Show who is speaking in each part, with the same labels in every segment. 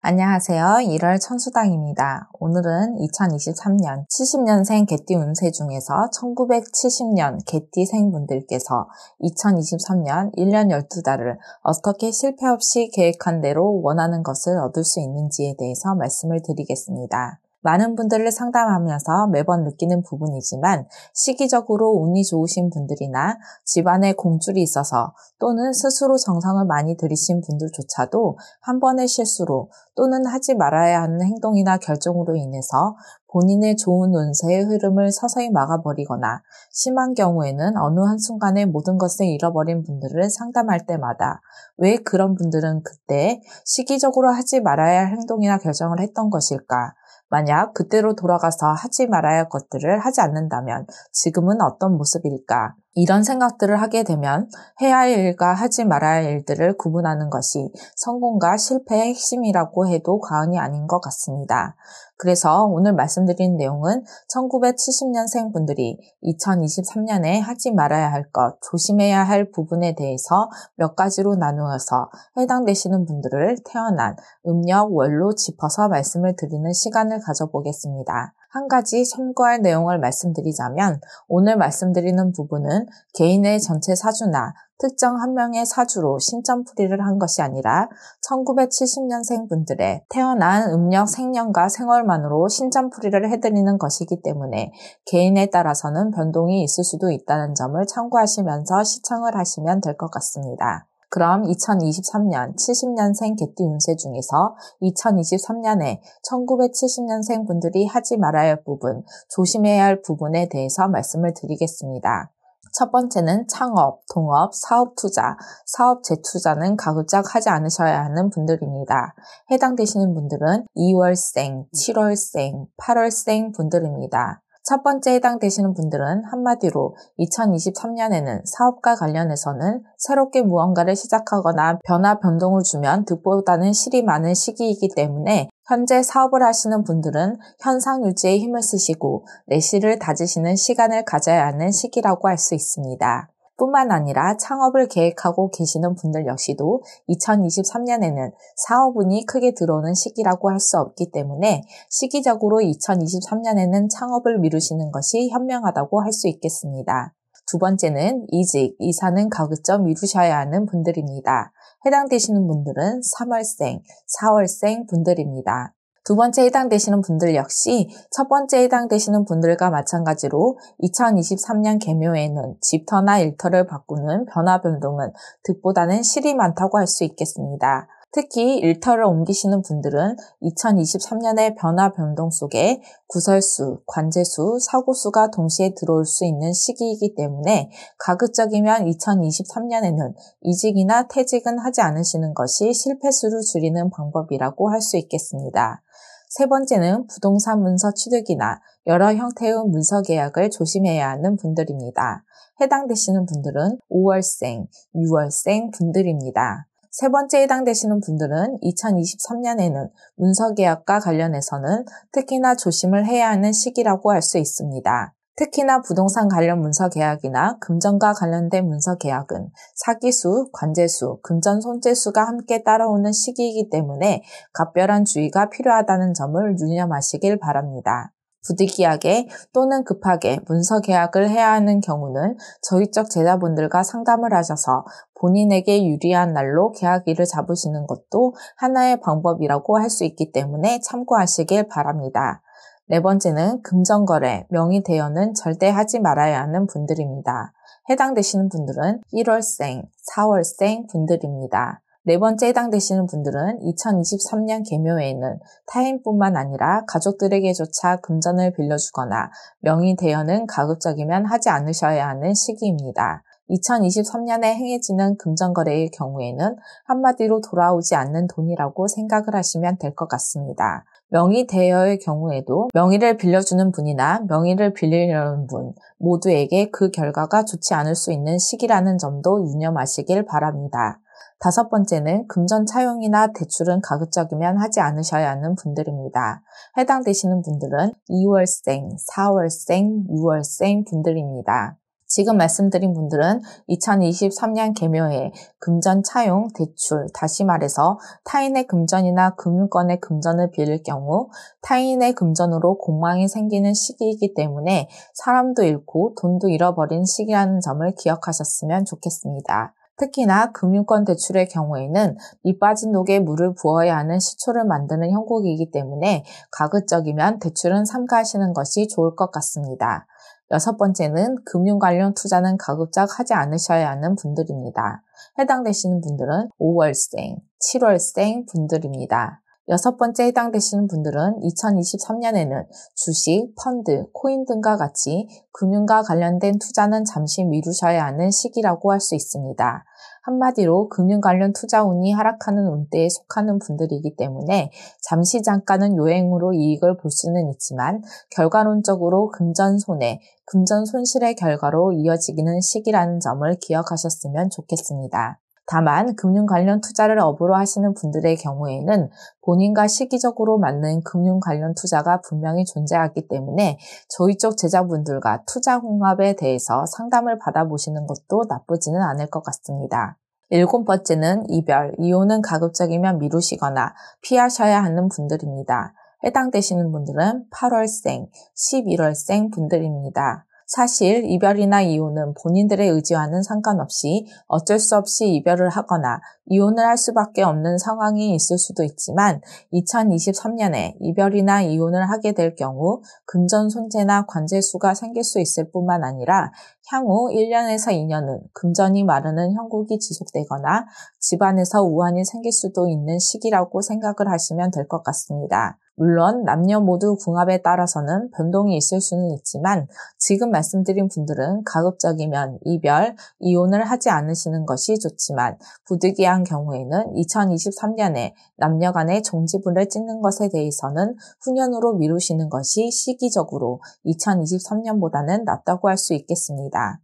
Speaker 1: 안녕하세요. 1월 천수당입니다. 오늘은 2023년 70년생 개띠 운세 중에서 1970년 개띠생 분들께서 2023년 1년 12달을 어떻게 실패 없이 계획한 대로 원하는 것을 얻을 수 있는지에 대해서 말씀을 드리겠습니다. 많은 분들을 상담하면서 매번 느끼는 부분이지만 시기적으로 운이 좋으신 분들이나 집안에 공줄이 있어서 또는 스스로 정성을 많이 들이신 분들조차도 한 번의 실수로 또는 하지 말아야 하는 행동이나 결정으로 인해서 본인의 좋은 운세의 흐름을 서서히 막아버리거나 심한 경우에는 어느 한순간에 모든 것을 잃어버린 분들을 상담할 때마다 왜 그런 분들은 그때 시기적으로 하지 말아야 할 행동이나 결정을 했던 것일까? 만약 그때로 돌아가서 하지 말아야 할 것들을 하지 않는다면 지금은 어떤 모습일까? 이런 생각들을 하게 되면 해야 할 일과 하지 말아야 할 일들을 구분하는 것이 성공과 실패의 핵심이라고 해도 과언이 아닌 것 같습니다. 그래서 오늘 말씀드린 내용은 1970년생 분들이 2023년에 하지 말아야 할 것, 조심해야 할 부분에 대해서 몇 가지로 나누어서 해당되시는 분들을 태어난 음력 월로 짚어서 말씀을 드리는 시간을 가져보겠습니다. 한 가지 첨가할 내용을 말씀드리자면 오늘 말씀드리는 부분은 개인의 전체 사주나 특정 한 명의 사주로 신점풀이를 한 것이 아니라 1970년생 분들의 태어난 음력 생년과 생월만으로 신점풀이를 해드리는 것이기 때문에 개인에 따라서는 변동이 있을 수도 있다는 점을 참고하시면서 시청을 하시면 될 것 같습니다. 그럼 2023년 70년생 개띠 운세 중에서 2023년에 1970년생 분들이 하지 말아야 할 부분, 조심해야 할 부분에 대해서 말씀을 드리겠습니다. 첫 번째는 창업, 동업, 사업 투자, 사업 재투자는 가급적 하지 않으셔야 하는 분들입니다. 해당되시는 분들은 2월생, 7월생, 8월생 분들입니다. 첫 번째 해당되시는 분들은 한마디로 2023년에는 사업과 관련해서는 새롭게 무언가를 시작하거나 변화 변동을 주면 득보다는 실이 많은 시기이기 때문에 현재 사업을 하시는 분들은 현상 유지에 힘을 쓰시고 내실을 다지시는 시간을 가져야 하는 시기라고 할 수 있습니다. 뿐만 아니라 창업을 계획하고 계시는 분들 역시도 2023년에는 사업운이 크게 들어오는 시기라고 할 수 없기 때문에 시기적으로 2023년에는 창업을 미루시는 것이 현명하다고 할 수 있겠습니다. 두 번째는 이직, 이사는 가급적 미루셔야 하는 분들입니다. 해당되시는 분들은 3월생, 4월생 분들입니다. 두 번째 해당되시는 분들 역시 첫 번째 해당되시는 분들과 마찬가지로 2023년 개묘에는 집터나 일터를 바꾸는 변화 변동은 득보다는 실이 많다고 할 수 있겠습니다. 특히 일터를 옮기시는 분들은 2023년의 변화 변동 속에 구설수, 관제수, 사고수가 동시에 들어올 수 있는 시기이기 때문에 가급적이면 2023년에는 이직이나 퇴직은 하지 않으시는 것이 실패수를 줄이는 방법이라고 할 수 있겠습니다. 세 번째는 부동산 문서 취득이나 여러 형태의 문서 계약을 조심해야 하는 분들입니다. 해당되시는 분들은 5월생, 6월생 분들입니다. 세 번째 해당되시는 분들은 2023년에는 문서 계약과 관련해서는 특히나 조심을 해야 하는 시기라고 할 수 있습니다. 특히나 부동산 관련 문서 계약이나 금전과 관련된 문서 계약은 사기수, 관제수, 금전 손재수가 함께 따라오는 시기이기 때문에 각별한 주의가 필요하다는 점을 유념하시길 바랍니다. 부득이하게 또는 급하게 문서 계약을 해야 하는 경우는 저희 쪽 제자분들과 상담을 하셔서 본인에게 유리한 날로 계약일을 잡으시는 것도 하나의 방법이라고 할 수 있기 때문에 참고하시길 바랍니다. 네 번째는 금전거래, 명의대여는 절대 하지 말아야 하는 분들입니다. 해당되시는 분들은 1월생, 4월생 분들입니다. 네 번째 해당되시는 분들은 2023년 개묘에는 타인뿐만 아니라 가족들에게조차 금전을 빌려주거나 명의 대여는 가급적이면 하지 않으셔야 하는 시기입니다. 2023년에 행해지는 금전거래의 경우에는 한마디로 돌아오지 않는 돈이라고 생각을 하시면 될 것 같습니다. 명의 대여의 경우에도 명의를 빌려주는 분이나 명의를 빌리려는 분 모두에게 그 결과가 좋지 않을 수 있는 시기라는 점도 유념하시길 바랍니다. 다섯 번째는 금전 차용이나 대출은 가급적이면 하지 않으셔야 하는 분들입니다. 해당되시는 분들은 2월생, 4월생, 6월생 분들입니다. 지금 말씀드린 분들은 2023년 개묘에 금전 차용, 대출, 다시 말해서 타인의 금전이나 금융권의 금전을 빌릴 경우 타인의 금전으로 공망이 생기는 시기이기 때문에 사람도 잃고 돈도 잃어버린 시기라는 점을 기억하셨으면 좋겠습니다. 특히나 금융권 대출의 경우에는 밑 빠진 녹에 물을 부어야 하는 시초를 만드는 형국이기 때문에 가급적이면 대출은 삼가하시는 것이 좋을 것 같습니다. 여섯 번째는 금융 관련 투자는 가급적 하지 않으셔야 하는 분들입니다. 해당되시는 분들은 5월생, 7월생 분들입니다. 여섯 번째 해당되시는 분들은 2023년에는 주식, 펀드, 코인 등과 같이 금융과 관련된 투자는 잠시 미루셔야 하는 시기라고 할 수 있습니다. 한마디로 금융 관련 투자 운이 하락하는 운대에 속하는 분들이기 때문에 잠시 잠깐은 요행으로 이익을 볼 수는 있지만 결과론적으로 금전 손해, 금전 손실의 결과로 이어지기는 시기라는 점을 기억하셨으면 좋겠습니다. 다만 금융 관련 투자를 업으로 하시는 분들의 경우에는 본인과 시기적으로 맞는 금융 관련 투자가 분명히 존재하기 때문에 저희 쪽 제자분들과 투자 홍합에 대해서 상담을 받아보시는 것도 나쁘지는 않을 것 같습니다. 일곱 번째는 이별, 이혼은 가급적이면 미루시거나 피하셔야 하는 분들입니다. 해당되시는 분들은 8월생, 11월생 분들입니다. 사실 이별이나 이혼은 본인들의 의지와는 상관없이 어쩔 수 없이 이별을 하거나 이혼을 할 수밖에 없는 상황이 있을 수도 있지만 2023년에 이별이나 이혼을 하게 될 경우 금전 손재나 관제수가 생길 수 있을 뿐만 아니라 향후 1년에서 2년은 금전이 마르는 형국이 지속되거나 집안에서 우환이 생길 수도 있는 시기라고 생각을 하시면 될 것 같습니다. 물론 남녀 모두 궁합에 따라서는 변동이 있을 수는 있지만 지금 말씀드린 분들은 가급적이면 이별, 이혼을 하지 않으시는 것이 좋지만 부득이한 경우에는 2023년에 남녀 간의 종지부를 찍는 것에 대해서는 후년으로 미루시는 것이 시기적으로 2023년보다는 낫다고 할 수 있겠습니다.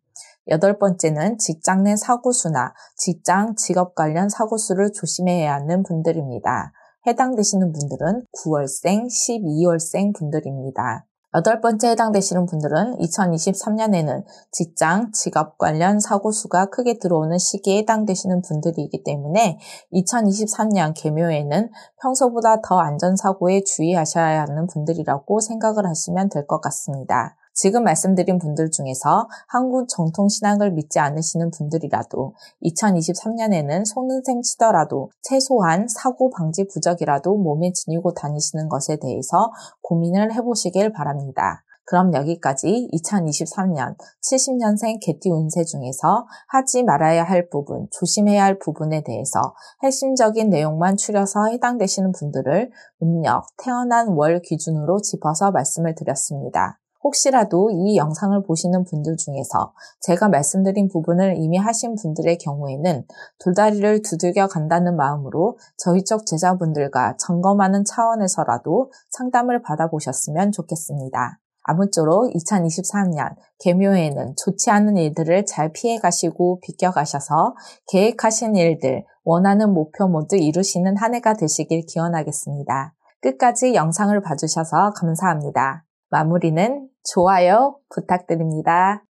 Speaker 1: 여덟 번째는 직장 내 사고수나 직장 직업 관련 사고수를 조심해야 하는 분들입니다. 해당되시는 분들은 9월생, 12월생 분들입니다. 여덟 번째 해당되시는 분들은 2023년에는 직장, 직업 관련 사고 수가 크게 들어오는 시기에 해당되시는 분들이기 때문에 2023년 개묘에는 평소보다 더 안전사고에 주의하셔야 하는 분들이라고 생각을 하시면 될 것 같습니다. 지금 말씀드린 분들 중에서 한국 정통 신앙을 믿지 않으시는 분들이라도 2023년에는 속는셈 치더라도 최소한 사고 방지 부적이라도 몸에 지니고 다니시는 것에 대해서 고민을 해보시길 바랍니다. 그럼 여기까지 2023년 70년생 개띠 운세 중에서 하지 말아야 할 부분, 조심해야 할 부분에 대해서 핵심적인 내용만 추려서 해당되시는 분들을 음력, 태어난 월 기준으로 짚어서 말씀을 드렸습니다. 혹시라도 이 영상을 보시는 분들 중에서 제가 말씀드린 부분을 이미 하신 분들의 경우에는 돌다리를 두들겨 간다는 마음으로 저희 쪽 제자분들과 점검하는 차원에서라도 상담을 받아보셨으면 좋겠습니다. 아무쪼록 2023년 개묘에는 좋지 않은 일들을 잘 피해 가시고 비껴 가셔서 계획하신 일들, 원하는 목표 모두 이루시는 한 해가 되시길 기원하겠습니다. 끝까지 영상을 봐주셔서 감사합니다. 마무리는 좋아요 부탁드립니다.